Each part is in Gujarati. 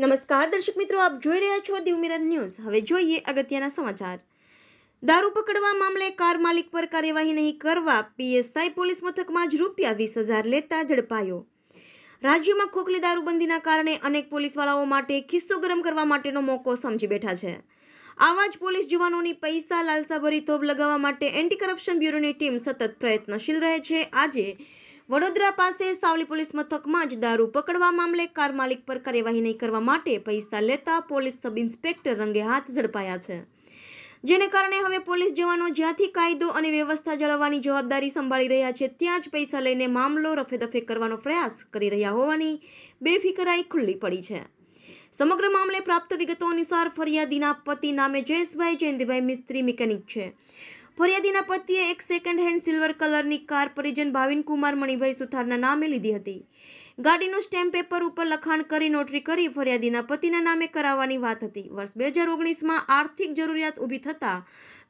નમસ્કાર દર્શક મિત્રો આપ જોઈ રહ્યા છો દીવ ન્યૂઝ હવે જોઈએ અગત્યના સમાચાર દારૂ પકડવા મામલે કાર માલિક પર કાર્યવાહી નહીં કરવા પીએસઆઈ પોલીસ મથકમાં જ રૂપિયા વીસ હજાર લેતા ઝડપાયો રાજ્યમાં ખોખલી દારૂબંધીના કારણે અનેક પોલીસવાળાઓ માટે ખિસ્સો ગરમ કરવા માટેનો મોકો સમજી બેઠા છે આવા જ પોલીસ જવાનોની પૈસા લાલસાભરી થોભ લગાવવા માટે એન્ટી કરપ્શન બ્યુરોની ટીમ સતત પ્રયત્નશીલ રહે છે આજે વડોદરા પાસે સાવલી પોલીસ મથકમાં જ દારૂ પકડવા મામલે કાર માલિક પર કાર્યવાહી નહીં કરવા માટે પૈસા લેતા પોલીસ સબ ઇન્સ્પેક્ટર રંગે હાથ ઝડપાયા છે જેને કારણે હવે પોલીસ જવાનો જ્યાંથી કાયદો અને વ્યવસ્થા જળવવાની જવાબદારી સંભાળી રહ્યા છે ત્યાં જ પૈસા લઈને મામલો રફેદફે કરવાનો પ્રયાસ કરી રહ્યા હોવાની બેફિકરાઈ ખુલ્લી પડી છે સમગ્ર મામલે પ્રાપ્ત વિગતો અનુસાર ફરિયાદીના પતિ નામે જયેશભાઈ જયંતિભાઈ મિસ્ત્રી મિકેનિક છે ફરિયાદીના પતિએ એક સેકન્ડ હેન્ડ સિલ્વર કલરની કાર પરિજન ભાવિન કુમાર મણિભાઈ સુથારના નામે લીધી હતી ગાડીનું સ્ટેમ્પ પેપર ઉપર લખાણ કરી નોટરી કરી ફરિયાદીના પતિના નામે કરાવવાની વાત હતી વર્ષ બે હજાર ઓગણીસમાં આર્થિક જરૂરિયાત ઊભી થતાં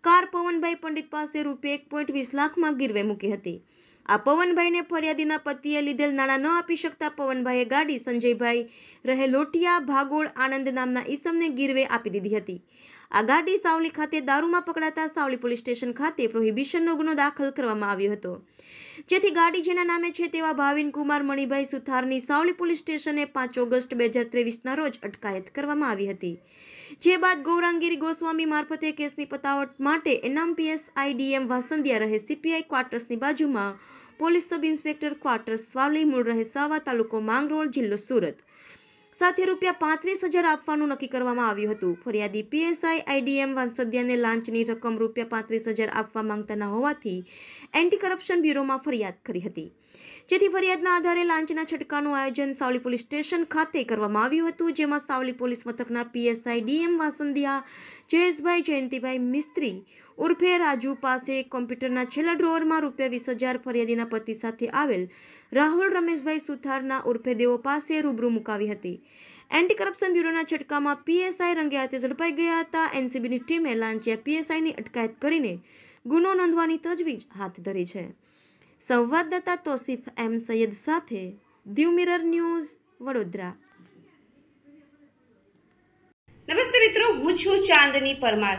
કાર પવનભાઈ પંડિત પાસે રૂપિયા એક પોઈન્ટ વીસ લાખમાં ગીરવે મૂકી હતી આ પવનભાઈને ફરિયાદીના પતિએ લીધેલ નાણાં ન આપી શકતા પવનભાઈએ ગાડી સંજયભાઈ રહે લોટિયા ભાગોળ આનંદ નામના ઈસમને ગીરવે આપી દીધી હતી આ ગાડી સાવલી ખાતે દારૂમાં પકડાતા સાવલી પોલીસ સ્ટેશન ખાતે પ્રોહિબિશનનો ગુનો દાખલ કરવામાં આવ્યો હતો જેથી ગાડી જેના નામે છે તેવા ભાવિન કુમાર મણિભાઈ સુથારની સાવલી પોલીસ સ્ટેશને પાંચ ઓગસ્ટ બે હજાર ત્રેવીસના રોજ અટકાયત કરવામાં આવી હતી જે બાદ ગૌરાંગીરી ગોસ્વામી મારફતે કેસની પતાવટ માટે એનામ પીએસઆઈ ડીએમ વાસંદિયા રહે સીપીઆઈ ક્વાર્ટર્સની બાજુમાં police sub inspector quarters Savli મૂળ રહે સાવા તાલુકો માંગરોળ જિલ્લો સુરત સાથે રૂપિયા પાંત્રીસ હજાર આપવાનું નક્કી કરવામાં આવ્યું હતું ફરિયાદી પીએસઆઈ આઈડીએમ વાંસદિયાને લાંચની રકમ રૂપિયા પાંત્રીસ હજાર આપવા માંગતા ન હોવાથી એન્ટી કરપ્શન બ્યુરોમાં ફરિયાદ કરી હતી જેથી ફરિયાદના આધારે લાંચના છટકાનું આયોજન સાવલી પોલીસ સ્ટેશન ખાતે કરવામાં આવ્યું હતું જેમાં સાવલી પોલીસ મથકના પીએસઆઈ ડીએમ વાસંદિયા જયેશભાઈ જયંતિભાઈ મિસ્ત્રી ઉર્ફે રાજુ પાસે કોમ્પ્યુટરના છેલ્લા ડ્રોવરમાં રૂપિયા વીસ હજાર ફરિયાદીના પતિ સાથે આવેલ રાહુલ રમેશભાઈ સુથારના ઉર્ફે દેવો પાસે રૂબરૂ મુકાવી હતી એન્ટી કરપ્શન બ્યુરોના છટકામાં પીએસઆઈ રંગે હાથે ઝડપાઈ ગયા હતા એનસીબીની ટીમે લાંચિયા પીએસઆઈની અટકાયત કરીને ગુનો નોંધવાની તજવીજ હાથ ધરી છે સંવાદદાતા તોસીફ એમ સૈયદ સાથે દીવ મિરર ન્યૂઝ વડોદરા નમસ્તે મિત્રો હું છું ચાંદની પરમાર